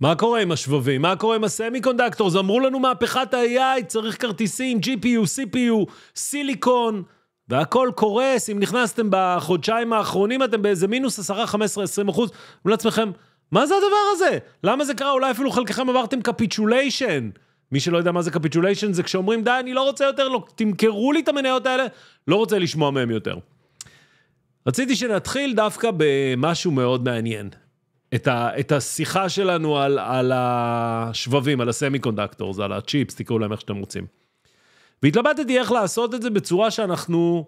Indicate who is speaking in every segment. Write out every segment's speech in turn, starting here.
Speaker 1: מה קורה עם השבבים? מה קורה עם הסמי קונדקטורס? אמרו לנו מהפכת ה-AI, צריך כרטיסים, GPU, CPU, סיליקון, והכל קורס. אם נכנסתם בחודשיים האחרונים, אתם באיזה מינוס 10, 15, 20 אחוז. אמרו לעצמכם, מה זה הדבר הזה? למה זה קרה? אולי אפילו חלקכם עברתם קפיצ'וליישן. מי שלא יודע מה זה קפיצ'וליישן, זה כשאומרים, די, אני לא רוצה יותר, לא, תמכרו לי את המניות האלה, לא רוצה לשמוע מהם יותר. רציתי שנתחיל דווקא במשהו מאוד מעניין. את, ה, את השיחה שלנו על, על השבבים, על הסמי קונדקטורס, על הצ'יפס, תקראו להם איך שאתם רוצים. והתלבטתי איך לעשות את זה בצורה שאנחנו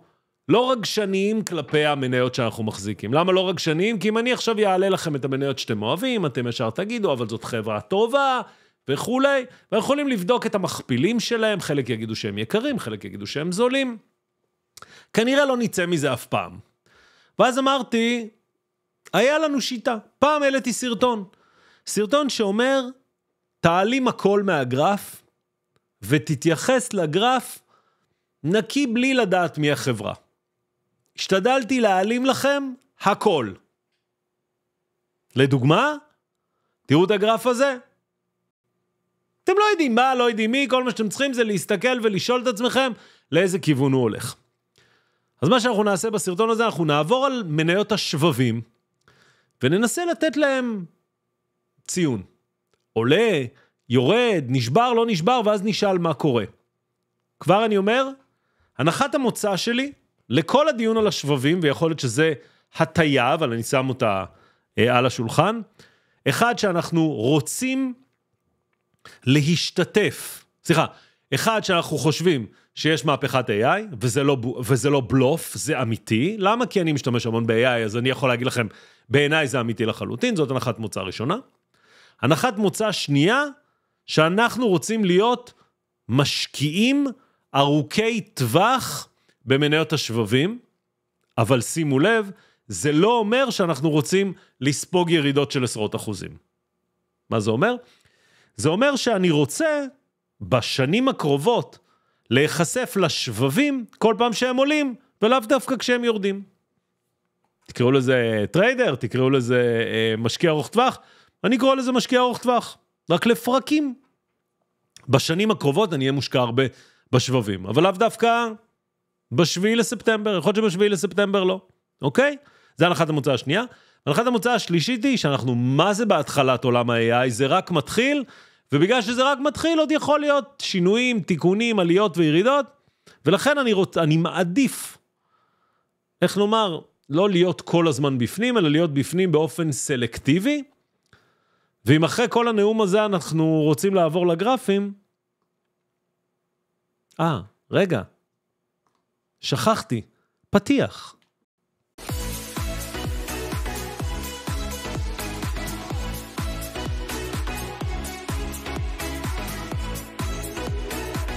Speaker 1: לא רגשניים כלפי המניות שאנחנו מחזיקים. למה לא רגשניים? כי אם אני עכשיו אעלה לכם את המניות שאתם אוהבים, אתם ישר תגידו, אבל זאת חברה טובה וכולי, ואנחנו יכולים לבדוק את המכפילים שלהם, חלק יגידו שהם יקרים, חלק יגידו שהם זולים. כנראה לא נצא מזה אף פעם. ואז אמרתי, היה לנו שיטה. פעם העליתי סרטון. סרטון שאומר, תעלים הכל מהגרף ותתייחס לגרף נקי בלי לדעת מי החברה. השתדלתי להעלים לכם הכל. לדוגמה, תראו את הגרף הזה. אתם לא יודעים מה, לא יודעים מי, כל מה שאתם צריכים זה להסתכל ולשאול את עצמכם לאיזה כיוון הוא הולך. אז מה שאנחנו נעשה בסרטון הזה, אנחנו נעבור על מניות השבבים, וננסה לתת להם ציון. עולה, יורד, נשבר, לא נשבר, ואז נשאל מה קורה. כבר אני אומר, הנחת המוצא שלי לכל הדיון על השבבים, ויכול להיות שזה הטיה, אבל אני שם אותה אה, על השולחן, אחד, שאנחנו רוצים להשתתף, סליחה, אחד, שאנחנו חושבים שיש מהפכת AI, וזה לא, וזה לא בלוף, זה אמיתי. למה? כי אני משתמש המון ב-AI, אז אני יכול להגיד לכם, בעיניי זה אמיתי לחלוטין, זאת הנחת מוצא ראשונה. הנחת מוצא שנייה, שאנחנו רוצים להיות משקיעים ארוכי טווח במניות השבבים, אבל שימו לב, זה לא אומר שאנחנו רוצים לספוג ירידות של עשרות אחוזים. מה זה אומר? זה אומר שאני רוצה בשנים הקרובות להיחשף לשבבים כל פעם שהם עולים, ולאו דווקא כשהם יורדים. תקראו לזה טריידר, תקראו לזה אה, משקיע ארוך טווח, אני קורא לזה משקיע ארוך טווח, רק לפרקים. בשנים הקרובות אני אהיה מושקע הרבה בשבבים, אבל לאו דווקא בשביעי לספטמבר, יכול להיות שבשביעי לספטמבר לא, אוקיי? זה הנחת המוצא השנייה. הנחת המוצא השלישית היא שאנחנו, מה זה בהתחלת עולם ה-AI? זה רק מתחיל, ובגלל שזה רק מתחיל עוד יכול להיות שינויים, תיקונים, עליות וירידות, ולכן אני, רוצ... אני מעדיף, איך נאמר, לא להיות כל הזמן בפנים, אלא להיות בפנים באופן סלקטיבי. ואם אחרי כל הנאום הזה אנחנו רוצים לעבור לגרפים... אה, רגע, שכחתי, פתיח.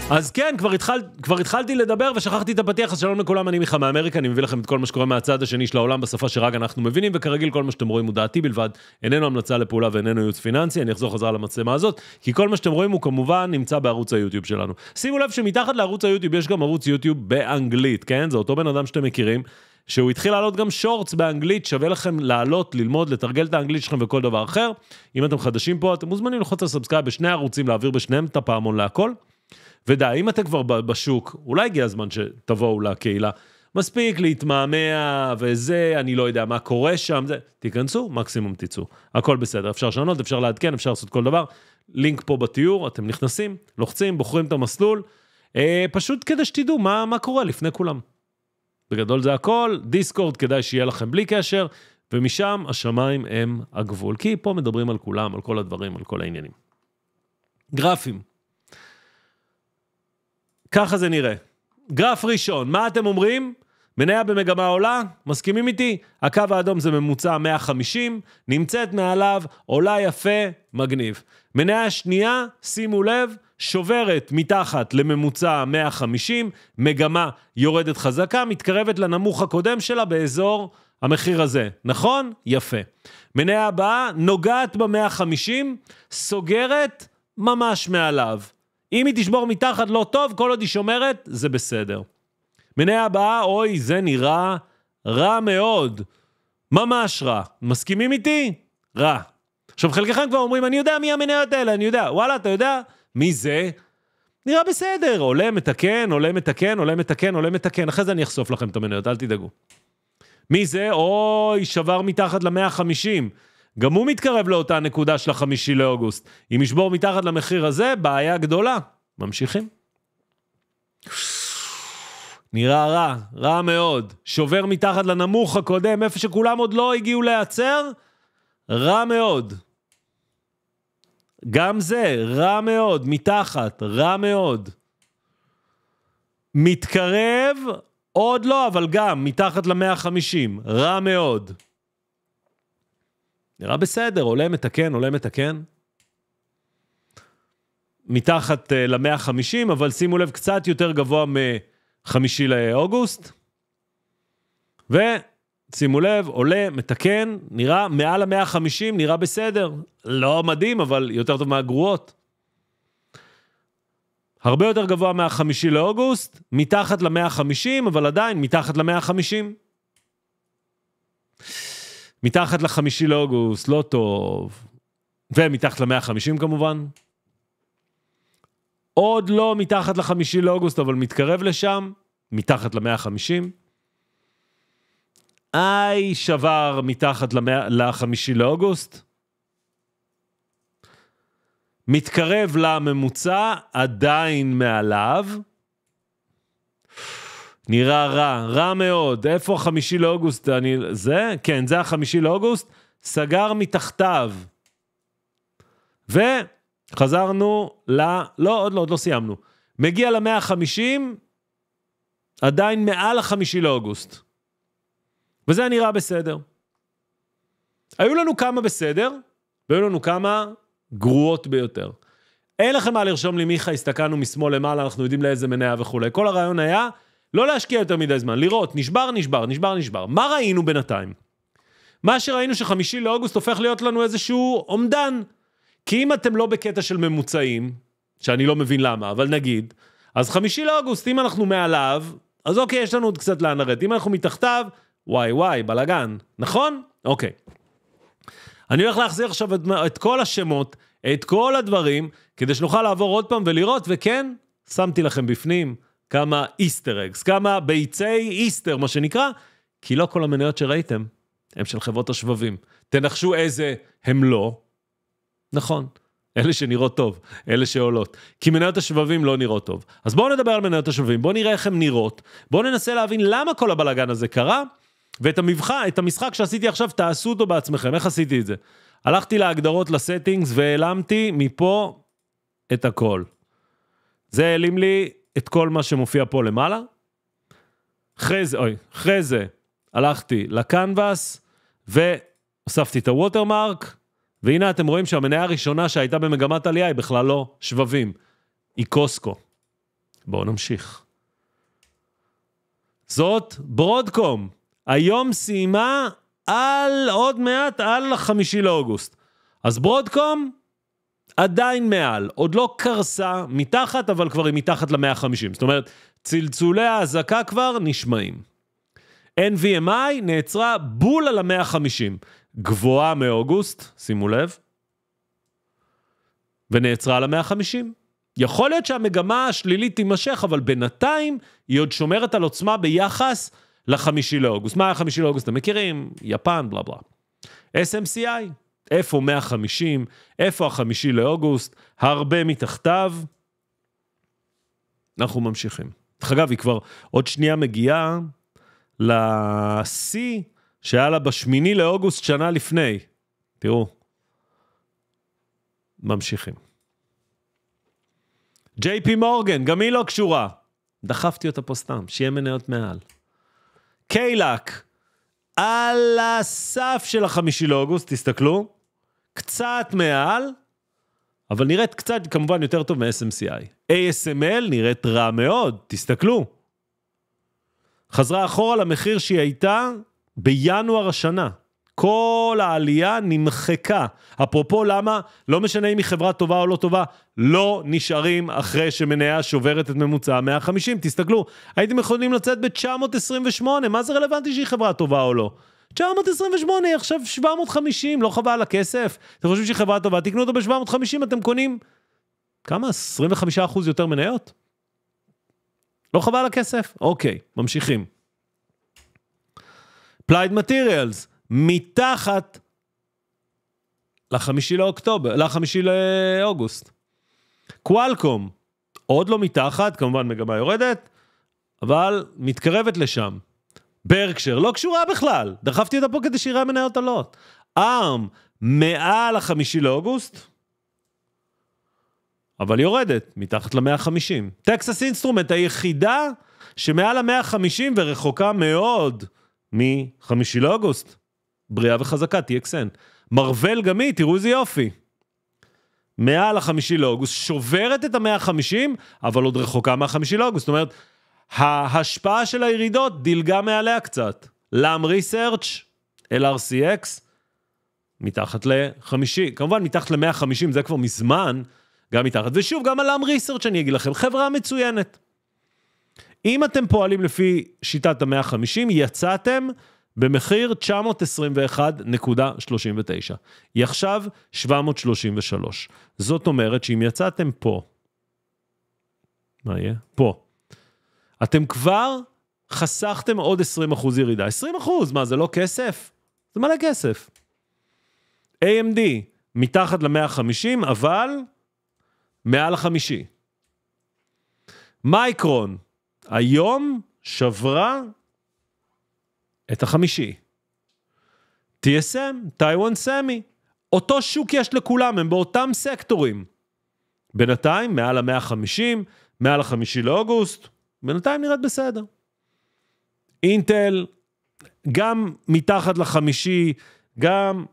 Speaker 1: אז כן, כבר, התחל, כבר התחלתי לדבר ושכחתי את הפתיח, אז שלום לכולם, אני מיכה מאמריקה, אני מביא לכם את כל מה שקורה מהצד השני של העולם בשפה שרק אנחנו מבינים, וכרגיל כל מה שאתם רואים הוא דעתי בלבד, איננו המלצה לפעולה ואיננו ייעוץ פיננסי, אני אחזור חזרה למצלמה הזאת, כי כל מה שאתם רואים הוא כמובן נמצא בערוץ היוטיוב שלנו. שימו לב שמתחת לערוץ היוטיוב יש גם ערוץ יוטיוב באנגלית, כן? זה אותו בן אדם שאתם מכירים. שהוא התחיל לעלות גם שורטס באנגלית, שווה לכם לעלות, ללמוד, לתרגל את האנגלית שלכם וכל דבר אחר. אם אתם חדשים פה, אתם מוזמנים ללחוץ על סאבסקייב בשני ערוצים, להעביר בשניהם את הפעמון להכל. ודי, אם אתם כבר בשוק, אולי הגיע הזמן שתבואו לקהילה. מספיק להתמהמה וזה, אני לא יודע מה קורה שם, זה, תיכנסו, מקסימום תצאו. הכל בסדר, אפשר לשנות, אפשר לעדכן, אפשר לעשות כל דבר. לינק פה בתיאור, אתם נכנסים, לוחצים, בוחרים את המסלול, אה, פשוט כדי שתדעו מה, מה קורה לפני כולם. בגדול זה הכל, דיסקורד כדאי שיהיה לכם בלי קשר, ומשם השמיים הם הגבול, כי פה מדברים על כולם, על כל הדברים, על כל העניינים. גרפים. ככה זה נראה. גרף ראשון, מה אתם אומרים? מניה במגמה עולה, מסכימים איתי? הקו האדום זה ממוצע 150, נמצאת מעליו, עולה יפה, מגניב. מניה שנייה, שימו לב, שוברת מתחת לממוצע 150, מגמה יורדת חזקה, מתקרבת לנמוך הקודם שלה באזור המחיר הזה, נכון? יפה. מניה הבאה נוגעת ב-150, סוגרת ממש מעליו. אם היא תשבור מתחת לא טוב, כל עוד היא שומרת, זה בסדר. מניה הבאה, אוי, זה נראה רע מאוד. ממש רע. מסכימים איתי? רע. עכשיו, חלקכם כבר אומרים, אני יודע מי המניות האלה, אני יודע. וואלה, אתה יודע? מי זה? נראה בסדר, עולה, מתקן, עולה, מתקן, עולה, מתקן, עולה, מתקן. אחרי זה אני אחשוף לכם את המניות, אל תדאגו. מי זה? אוי, שבר מתחת ל-150. גם הוא מתקרב לאותה נקודה של החמישי לאוגוסט. אם ישבור מתחת למחיר הזה, בעיה גדולה. ממשיכים. נראה רע, רע מאוד. שובר מתחת לנמוך הקודם, איפה שכולם עוד לא הגיעו להיעצר, רע מאוד. גם זה, רע מאוד, מתחת, רע מאוד. מתקרב, עוד לא, אבל גם, מתחת ל-150, רע מאוד. נראה בסדר, עולה מתקן, עולה מתקן. מתחת אה, ל-150, אבל שימו לב, קצת יותר גבוה מ-5 לאוגוסט. ושימו לב, עולה, מתקן, נראה מעל ה-150, נראה בסדר. לא מדהים, אבל יותר טוב מהגרועות. הרבה יותר גבוה מה-5 לאוגוסט, מתחת ל-150, אבל עדיין מתחת ל-150. מתחת לחמישי לאוגוסט, לא טוב. ומתחת למאה החמישים כמובן. עוד לא מתחת לחמישי לאוגוסט, אבל מתקרב לשם, מתחת למאה החמישים. איי שבר מתחת למאה, לחמישי לאוגוסט. מתקרב לממוצע, עדיין מעליו. נראה רע, רע מאוד, איפה החמישי לאוגוסט? אני... זה? כן, זה החמישי לאוגוסט, סגר מתחתיו. וחזרנו ל... לא, עוד לא, עוד לא סיימנו. מגיע למאה החמישים, עדיין מעל החמישי לאוגוסט. וזה נראה בסדר. היו לנו כמה בסדר, והיו לנו כמה גרועות ביותר. אין לכם מה לרשום לי, מיכה, הסתכלנו משמאל למעלה, אנחנו יודעים לאיזה מניה וכולי. כל הרעיון היה לא להשקיע יותר מדי זמן, לראות, נשבר, נשבר, נשבר, נשבר. מה ראינו בינתיים? מה שראינו שחמישי לאוגוסט הופך להיות לנו איזשהו אומדן. כי אם אתם לא בקטע של ממוצעים, שאני לא מבין למה, אבל נגיד, אז חמישי לאוגוסט, אם אנחנו מעליו, אז אוקיי, יש לנו עוד קצת לאן לרדת. אם אנחנו מתחתיו, וואי וואי, בלאגן, נכון? אוקיי. אני הולך להחזיר עכשיו את, את כל השמות, את כל הדברים, כדי שנוכל לעבור עוד פעם ולראות, וכן, שמתי לכם בפנים, כמה איסטר אגס, כמה ביצי איסטר, מה שנקרא, כי לא כל המניות שראיתם הם של חברות השבבים. תנחשו איזה הם לא. נכון, אלה שנראות טוב, אלה שעולות. כי מניות השבבים לא נראות טוב. אז בואו נדבר על מניות השבבים, בואו נראה איך הן נראות, בואו ננסה להבין למה כל הבלאגן הזה קרה, ואת המבחן, את המשחק שעשיתי עכשיו, תעשו אותו בעצמכם. איך עשיתי את זה? הלכתי להגדרות, לסטינגס, והעלמתי מפה את הכל. זה העלים לי את כל מה שמופיע פה למעלה. אחרי זה, אוי, אחרי זה הלכתי לקנבאס והוספתי את הווטרמרק, והנה אתם רואים שהמניה הראשונה שהייתה במגמת עלייה היא בכלל לא שבבים, היא קוסקו. בואו נמשיך. זאת ברודקום. היום סיימה על עוד מעט, על חמישי לאוגוסט. אז ברודקום עדיין מעל, עוד לא קרסה, מתחת, אבל כבר היא מתחת ל-150. זאת אומרת, צלצולי האזעקה כבר נשמעים. NVMI נעצרה בול על ה-150. גבוהה מאוגוסט, שימו לב, ונעצרה על ה-150. יכול להיות שהמגמה השלילית תימשך, אבל בינתיים היא עוד שומרת על עוצמה ביחס לחמישי לאוגוסט. מה החמישי לאוגוסט אתם מכירים? יפן, בלה בלה. SMCI, איפה 150, איפה החמישי לאוגוסט, הרבה מתחתיו. אנחנו ממשיכים. דרך אגב, היא כבר עוד שנייה מגיעה לשיא שהיה לה בשמיני לאוגוסט שנה לפני. תראו, ממשיכים. ג'יי פי מורגן, גם היא לא קשורה. דחפתי אותה פה סתם, שיהיה מניות מעל. קיילאק, על הסף של החמישי לאוגוסט, תסתכלו. קצת מעל, אבל נראית קצת, כמובן, יותר טוב מ-SMCI. ASML נראית רע מאוד, תסתכלו. חזרה אחורה למחיר שהיא הייתה בינואר השנה. כל העלייה נמחקה. אפרופו למה, לא משנה אם היא חברה טובה או לא טובה, לא נשארים אחרי שמניה שוברת את ממוצע ה 150. תסתכלו, הייתם יכולים לצאת ב-928, מה זה רלוונטי שהיא חברה טובה או לא? 928, עכשיו 750, לא חבל על הכסף? אתם חושבים שהיא חברה טובה? תקנו אותו ב-750, אתם קונים כמה? 25% יותר מניות? לא חבל על הכסף? אוקיי, ממשיכים. פלייד מטריאלס, מתחת לחמישי לאוקטובר, לחמישי לאוגוסט. קוואלקום, עוד לא מתחת, כמובן מגמה יורדת, אבל מתקרבת לשם. ברקשר, לא קשורה בכלל. דחפתי אותה פה כדי שיראה מניות עלות. ארם, מעל החמישי לאוגוסט, אבל יורדת, מתחת למאה החמישים. טקסס אינסטרומנט היחידה שמעל המאה החמישים ורחוקה מאוד מחמישי לאוגוסט. בריאה וחזקה, TXN. מרוול גם היא, תראו איזה יופי. מעל החמישי לאוגוסט, שוברת את המאה החמישים, אבל עוד רחוקה מהחמישי לאוגוסט. זאת אומרת, ההשפעה של הירידות דילגה מעליה קצת. לאם ריסרצ' LRCX, מתחת ל-50, כמובן מתחת ל-150 זה כבר מזמן, גם מתחת. ושוב, גם על לאם ריסרצ' אני אגיד לכם, חברה מצוינת. אם אתם פועלים לפי שיטת ה-150, יצאתם במחיר 921.39. היא עכשיו 733. זאת אומרת שאם יצאתם פה, מה יהיה? פה. אתם כבר חסכתם עוד 20% אחוז ירידה. 20%, אחוז, מה, זה לא כסף? זה מלא כסף. AMD, מתחת ל-150, אבל מעל החמישי. מייקרון, היום שברה את החמישי. TSM, טיוואן סמי. אותו שוק יש לכולם, הם באותם סקטורים. בינתיים, מעל המאה החמישים, מעל החמישי לאוגוסט, בינתיים נראית בסדר. אינטל, גם מתחת לחמישי, גם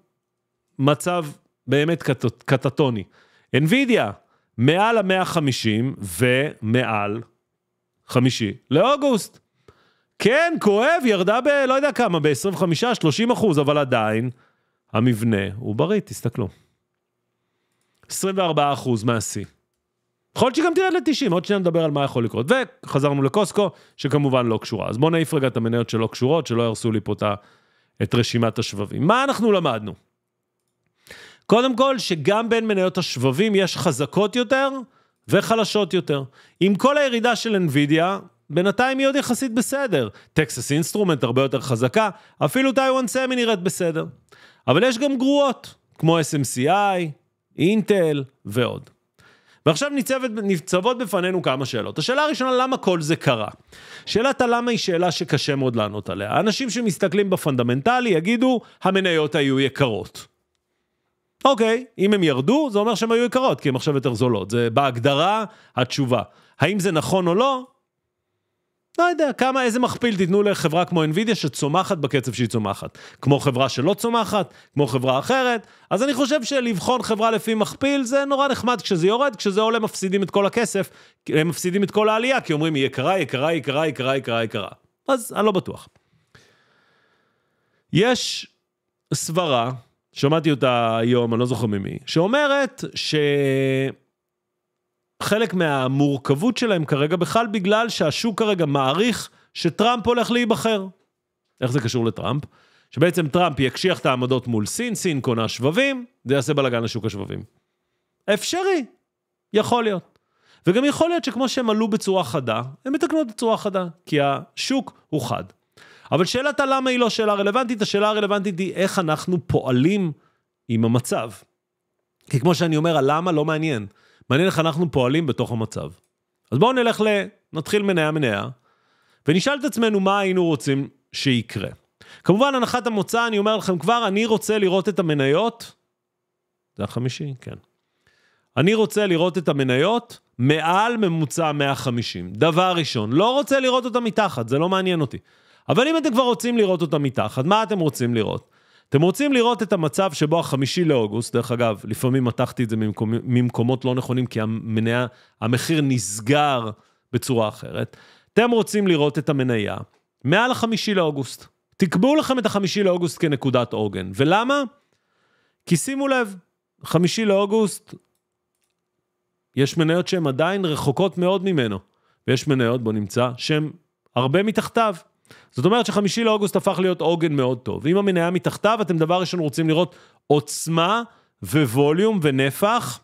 Speaker 1: מצב באמת קטטוני. NVIDIA, מעל המאה החמישים ומעל חמישי לאוגוסט. כן, כואב, ירדה ב... לא יודע כמה, ב-25-30 אחוז, אבל עדיין המבנה הוא בריא, תסתכלו. 24 אחוז מהשיא. יכול להיות שגם תרד ל-90, עוד שנייה נדבר על מה יכול לקרות. וחזרנו לקוסקו, שכמובן לא קשורה. אז בואו נעיף רגע את המניות שלא קשורות, שלא יהרסו לי פה את רשימת השבבים. מה אנחנו למדנו? קודם כל, שגם בין מניות השבבים יש חזקות יותר וחלשות יותר. עם כל הירידה של NVIDIA, בינתיים היא עוד יחסית בסדר. טקסס אינסטרומנט הרבה יותר חזקה, אפילו טיוואן סמי נראית בסדר. אבל יש גם גרועות, כמו SMCI, אינטל ועוד. ועכשיו ניצבת, ניצבות בפנינו כמה שאלות. השאלה הראשונה, למה כל זה קרה? שאלת הלמה היא שאלה שקשה מאוד לענות עליה. האנשים שמסתכלים בפונדמנטלי יגידו, המניות היו יקרות. אוקיי, אם הם ירדו, זה אומר שהן היו יקרות, כי הן עכשיו יותר זולות. זה בהגדרה התשובה. האם זה נכון או לא? לא יודע, כמה, איזה מכפיל תיתנו לחברה כמו NVIDIA שצומחת בקצב שהיא צומחת. כמו חברה שלא צומחת, כמו חברה אחרת. אז אני חושב שלבחון חברה לפי מכפיל זה נורא נחמד כשזה יורד, כשזה עולה מפסידים את כל הכסף, הם אה, מפסידים את כל העלייה, כי אומרים היא יקרה, יקרה, יקרה, יקרה, יקרה, יקרה. אז אני לא בטוח. יש סברה, שמעתי אותה היום, אני לא זוכר ממי, שאומרת ש... חלק מהמורכבות שלהם כרגע בכלל בגלל שהשוק כרגע מעריך שטראמפ הולך להיבחר. איך זה קשור לטראמפ? שבעצם טראמפ יקשיח את העמדות מול סין, סין קונה שבבים, זה יעשה בלאגן לשוק השבבים. אפשרי, יכול להיות. וגם יכול להיות שכמו שהם עלו בצורה חדה, הם מתקנות בצורה חדה, כי השוק הוא חד. אבל שאלת הלמה היא לא שאלה רלוונטית, השאלה הרלוונטית היא איך אנחנו פועלים עם המצב. כי כמו שאני אומר, הלמה לא מעניין. מעניין איך אנחנו פועלים בתוך המצב. אז בואו נלך ל... נתחיל מניה-מניה, ונשאל את עצמנו מה היינו רוצים שיקרה. כמובן, הנחת המוצא, אני אומר לכם כבר, אני רוצה לראות את המניות, זה החמישי, כן. אני רוצה לראות את המניות מעל ממוצע 150. דבר ראשון, לא רוצה לראות אותה מתחת, זה לא מעניין אותי. אבל אם אתם כבר רוצים לראות אותה מתחת, מה אתם רוצים לראות? אתם רוצים לראות את המצב שבו החמישי לאוגוסט, דרך אגב, לפעמים מתחתי את זה ממקומ, ממקומות לא נכונים, כי המניה, המחיר נסגר בצורה אחרת. אתם רוצים לראות את המניה מעל החמישי לאוגוסט. תקבעו לכם את החמישי לאוגוסט כנקודת עוגן. ולמה? כי שימו לב, חמישי לאוגוסט, יש מניות שהן עדיין רחוקות מאוד ממנו, ויש מניות, בוא נמצא, שהן הרבה מתחתיו. זאת אומרת שחמישי לאוגוסט הפך להיות עוגן מאוד טוב. אם המניה מתחתיו, אתם דבר ראשון רוצים לראות עוצמה וווליום ונפח.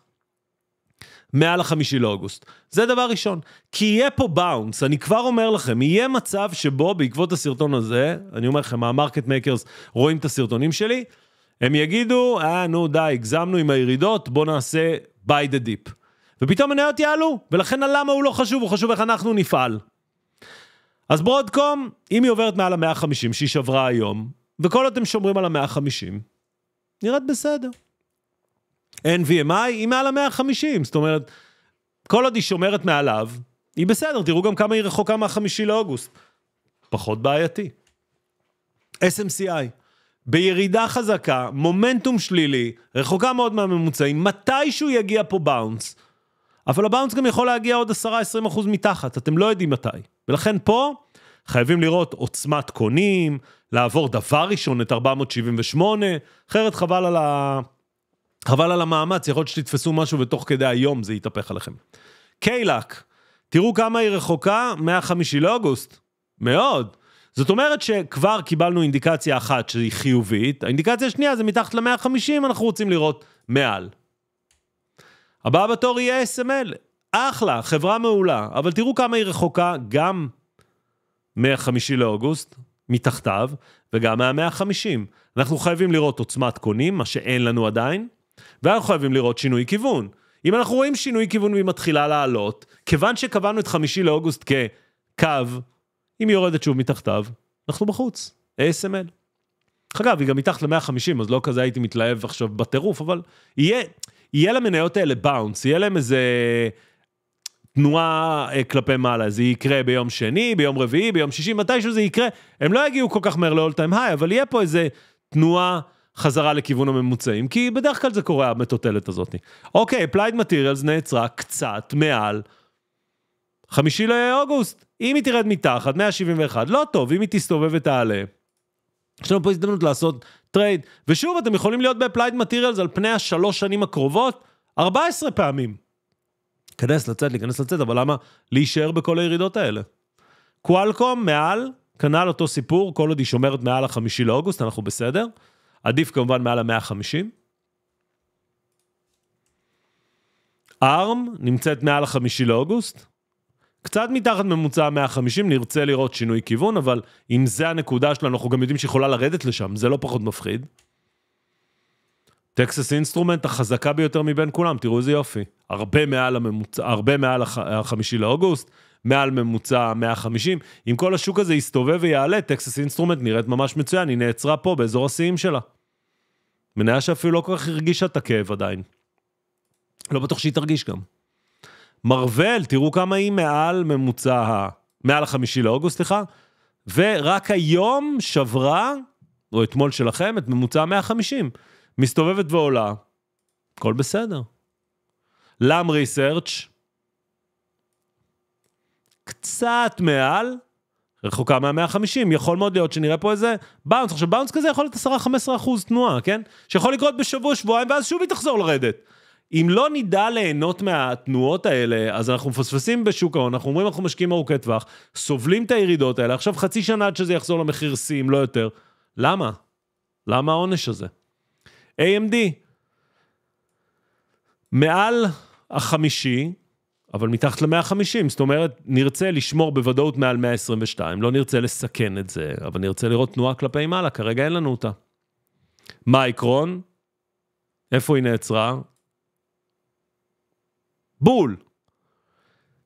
Speaker 1: מעל החמישי לאוגוסט. זה דבר ראשון. כי יהיה פה באונס, אני כבר אומר לכם, יהיה מצב שבו בעקבות הסרטון הזה, אני אומר לכם, המרקט מקרס רואים את הסרטונים שלי, הם יגידו, אה, נו, די, הגזמנו עם הירידות, בואו נעשה by the deep. ופתאום מניות יעלו, ולכן הלמה הוא לא חשוב, הוא חשוב איך אנחנו נפעל. אז ברודקום, אם היא עוברת מעל המאה החמישים שהיא שברה היום, וכל עוד אתם שומרים על המאה החמישים, נראית בסדר. NVMI היא מעל המאה החמישים, זאת אומרת, כל עוד היא שומרת מעליו, היא בסדר, תראו גם כמה היא רחוקה מהחמישי לאוגוסט. פחות בעייתי. SMCI, בירידה חזקה, מומנטום שלילי, רחוקה מאוד מהממוצעים, מתישהו יגיע פה באונס, אבל הבאונס גם יכול להגיע עוד 10-20% מתחת, אתם לא יודעים מתי. ולכן פה חייבים לראות עוצמת קונים, לעבור דבר ראשון את 478, אחרת חבל על, ה... חבל על המאמץ, יכול להיות שתתפסו משהו ותוך כדי היום זה יתהפך עליכם. קיילק, תראו כמה היא רחוקה מה לאוגוסט, מאוד. זאת אומרת שכבר קיבלנו אינדיקציה אחת שהיא חיובית, האינדיקציה השנייה זה מתחת ל-150, אנחנו רוצים לראות מעל. הבא בתור יהיה SML, אחלה, חברה מעולה, אבל תראו כמה היא רחוקה גם מה-5 לאוגוסט, מתחתיו, וגם מה-150. אנחנו חייבים לראות עוצמת קונים, מה שאין לנו עדיין, ואנחנו חייבים לראות שינוי כיוון. אם אנחנו רואים שינוי כיוון והיא מתחילה לעלות, כיוון שקבענו את 5 לאוגוסט כקו, אם היא יורדת שוב מתחתיו, אנחנו בחוץ. ASML. אגב, היא גם מתחת ל-150, אז לא כזה הייתי מתלהב עכשיו בטירוף, אבל יהיה, יהיה למניות האלה באונס, יהיה להם איזה תנועה אה, כלפי מעלה. זה יקרה ביום שני, ביום רביעי, ביום שישי, מתישהו זה יקרה. הם לא יגיעו כל כך מהר ל-all time high, אבל יהיה פה איזה תנועה חזרה לכיוון הממוצעים, כי בדרך כלל זה קורה, המטוטלת הזאת. אוקיי, Applied Materials נעצרה קצת מעל חמישי לאוגוסט. אם היא תרד מתחת, 171, לא טוב, אם היא תסתובב ותעלה. יש לנו פה הזדמנות לעשות טרייד. ושוב, אתם יכולים להיות ב-applied materials על פני השלוש שנים הקרובות 14 פעמים. להיכנס, לצאת, להיכנס, לצאת, אבל למה להישאר בכל הירידות האלה? קוואלקום מעל, כנ"ל אותו סיפור, כל עוד היא שומרת מעל החמישי לאוגוסט, אנחנו בסדר. עדיף כמובן מעל המאה החמישים. ARM נמצאת מעל החמישי לאוגוסט. קצת מתחת ממוצע המאה החמישים, נרצה לראות שינוי כיוון, אבל אם זה הנקודה שלנו, אנחנו גם יודעים שהיא יכולה לרדת לשם, זה לא פחות מפחיד. טקסס אינסטרומנט החזקה ביותר מבין כולם, תראו איזה יופי. הרבה מעל, הממוצ... הרבה מעל החמישי לאוגוסט, מעל ממוצע 150. אם כל השוק הזה יסתובב ויעלה, טקסס אינסטרומנט נראית ממש מצוין, היא נעצרה פה באזור השיאים שלה. מניה שאפילו לא כל כך הרגישה את הכאב עדיין. לא בטוח שהיא תרגיש גם. מרוול, תראו כמה היא מעל ממוצע ה... מעל החמישי לאוגוסט, סליחה, ורק היום שברה, או אתמול שלכם, את ממוצע 150. מסתובבת ועולה, הכל בסדר. לאם ריסרצ' קצת מעל, רחוקה מה-150, יכול מאוד להיות שנראה פה איזה באונס. עכשיו, באונס כזה יכול להיות 10-15 תנועה, כן? שיכול לקרות בשבוע, שבועיים, ואז שוב היא תחזור לרדת. אם לא נדע ליהנות מהתנועות האלה, אז אנחנו מפספסים בשוק ההון, אנחנו אומרים אנחנו משקיעים ארוכי טווח, סובלים את הירידות האלה, עכשיו חצי שנה עד שזה יחזור למחיר שיא, אם לא יותר. למה? למה העונש הזה? AMD, מעל החמישי, אבל מתחת ל-150, זאת אומרת, נרצה לשמור בוודאות מעל 122, לא נרצה לסכן את זה, אבל נרצה לראות תנועה כלפי מעלה, כרגע אין לנו אותה. מה העקרון? איפה היא נעצרה? בול.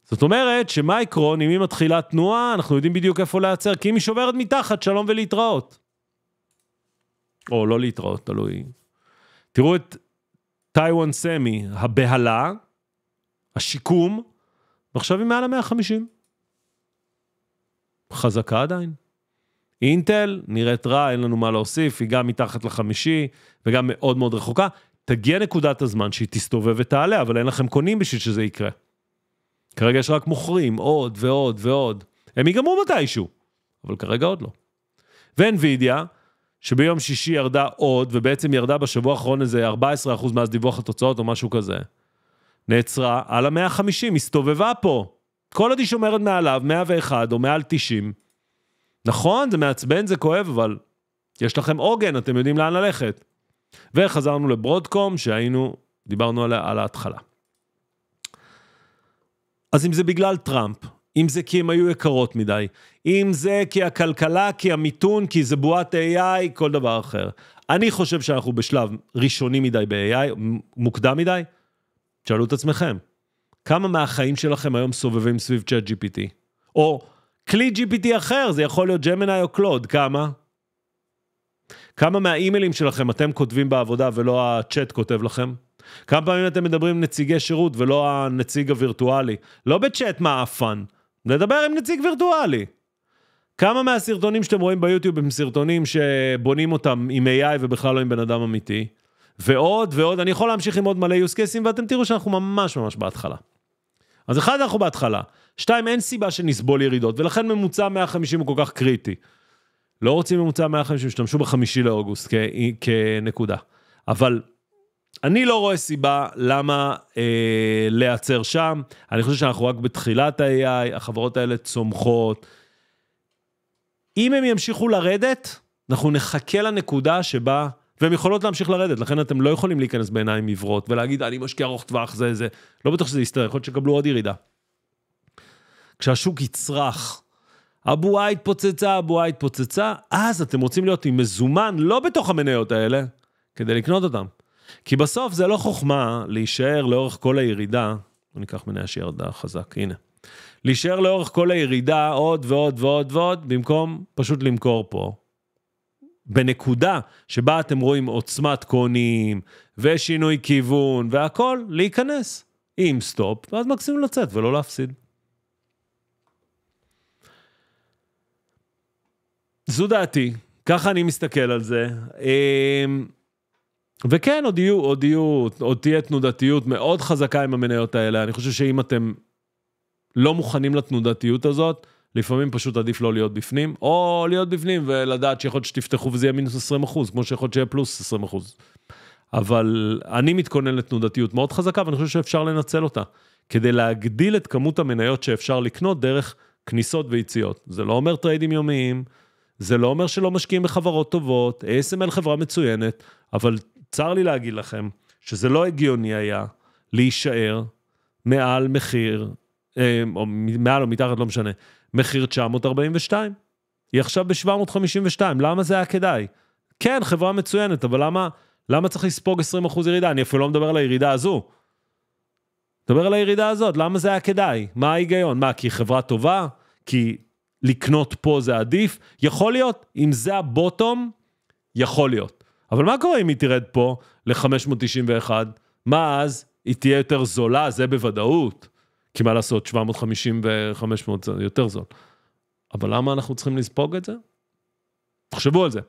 Speaker 1: זאת אומרת שמייקרון, אם היא מתחילה תנועה, אנחנו יודעים בדיוק איפה להיעצר, כי אם היא שוברת מתחת, שלום ולהתראות. או לא להתראות, תלוי. תראו את טיוואן סמי, הבהלה. השיקום, ועכשיו היא מעל ה-150. חזקה עדיין. אינטל נראית רע, אין לנו מה להוסיף, היא גם מתחת לחמישי וגם מאוד מאוד רחוקה. תגיע נקודת הזמן שהיא תסתובב ותעלה, אבל אין לכם קונים בשביל שזה יקרה. כרגע יש רק מוכרים, עוד ועוד ועוד. הם ייגמרו מתישהו, אבל כרגע עוד לא. ואינווידיה, שביום שישי ירדה עוד, ובעצם ירדה בשבוע האחרון איזה 14% מאז דיווח התוצאות או משהו כזה. נעצרה על המאה החמישים, הסתובבה פה. כל עוד היא שומרת מעליו, 101 או מעל 90. נכון, זה מעצבן, זה כואב, אבל יש לכם עוגן, אתם יודעים לאן ללכת. וחזרנו לברודקום, שהיינו, דיברנו עליה על ההתחלה. אז אם זה בגלל טראמפ, אם זה כי הן היו יקרות מדי, אם זה כי הכלכלה, כי המיתון, כי זה בועת AI, כל דבר אחר. אני חושב שאנחנו בשלב ראשוני מדי ב-AI, מוקדם מדי, תשאלו את עצמכם, כמה מהחיים שלכם היום סובבים סביב צ'אט GPT? או כלי GPT אחר, זה יכול להיות ג'מיני או קלוד, כמה? כמה מהאימיילים שלכם אתם כותבים בעבודה ולא הצ'אט כותב לכם? כמה פעמים אתם מדברים עם נציגי שירות ולא הנציג הווירטואלי? לא בצ'אט מה הפאן, לדבר עם נציג וירטואלי. כמה מהסרטונים שאתם רואים ביוטיוב הם סרטונים שבונים אותם עם AI ובכלל לא עם בן אדם אמיתי? ועוד ועוד, אני יכול להמשיך עם עוד מלא use cases, ואתם תראו שאנחנו ממש ממש בהתחלה. אז אחד, אנחנו בהתחלה. שתיים, אין סיבה שנסבול ירידות, ולכן ממוצע 150 הוא כל כך קריטי. לא רוצים ממוצע 150, השתמשו בחמישי לאוגוסט כ- כנקודה. אבל אני לא רואה סיבה למה אה, להיעצר שם. אני חושב שאנחנו רק בתחילת ה-AI, החברות האלה צומחות. אם הם ימשיכו לרדת, אנחנו נחכה לנקודה שבה והן יכולות להמשיך לרדת, לכן אתם לא יכולים להיכנס בעיניים עיוורות ולהגיד, אני משקיע ארוך טווח, זה זה. לא בטוח שזה יסתדר, יכול להיות שיקבלו עוד ירידה. כשהשוק יצרח, הבועה התפוצצה, הבועה התפוצצה, אז אתם רוצים להיות עם מזומן לא בתוך המניות האלה, כדי לקנות אותם. כי בסוף זה לא חוכמה להישאר לאורך כל הירידה, ניקח מניה שירדה חזק, הנה. להישאר לאורך כל הירידה עוד ועוד ועוד ועוד, במקום פשוט למכור פה בנקודה שבה אתם רואים עוצמת קונים ושינוי כיוון והכול, להיכנס עם סטופ, ואז מקסימום לצאת ולא להפסיד. זו דעתי, ככה אני מסתכל על זה. אמ, וכן, עוד יהיו, עוד יהיו, עוד תהיה תנודתיות מאוד חזקה עם המניות האלה. אני חושב שאם אתם לא מוכנים לתנודתיות הזאת, לפעמים פשוט עדיף לא להיות בפנים, או להיות בפנים ולדעת שיכול להיות שתפתחו וזה יהיה מינוס 20 אחוז, כמו שיכול להיות שיהיה פלוס 20 אחוז. אבל אני מתכונן לתנודתיות מאוד חזקה, ואני חושב שאפשר לנצל אותה, כדי להגדיל את כמות המניות שאפשר לקנות דרך כניסות ויציאות. זה לא אומר טריידים יומיים, זה לא אומר שלא משקיעים בחברות טובות, ASML חברה מצוינת, אבל צר לי להגיד לכם שזה לא הגיוני היה להישאר מעל מחיר, אה, או מעל או מתחת, לא משנה, מחיר 942. היא עכשיו ב-752, למה זה היה כדאי? כן, חברה מצוינת, אבל למה, למה צריך לספוג 20% ירידה? אני אפילו לא מדבר על הירידה הזו. מדבר על הירידה הזאת, למה זה היה כדאי? מה ההיגיון? מה, כי חברה טובה? כי לקנות פה זה עדיף? יכול להיות, אם זה הבוטום, יכול להיות. אבל מה קורה אם היא תרד פה ל-591? מה אז? היא תהיה יותר זולה, זה בוודאות. כי מה לעשות, 750 ו-500 זה יותר זול. אבל למה אנחנו צריכים לספוג את זה? תחשבו על זה.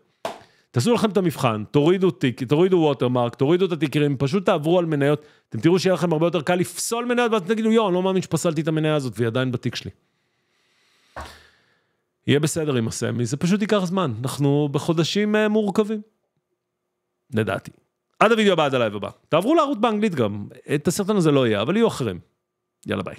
Speaker 1: תעשו לכם את המבחן, תורידו טיק, תורידו ווטרמרק, תורידו את הטיקרים, פשוט תעברו על מניות, אתם תראו שיהיה לכם הרבה יותר קל לפסול מניות, ואז תגידו, יואו, אני לא מאמין שפסלתי את המניה הזאת, והיא עדיין בתיק שלי. יהיה בסדר עם הסמי, זה פשוט ייקח זמן, אנחנו בחודשים אה, מורכבים. לדעתי. עד הוידאו הבא, עד הלייב הבא. תעברו לערוץ באנגלית גם, את הסרטון הזה לא יהיה, אבל יהיו אחרים. יאללה ביי.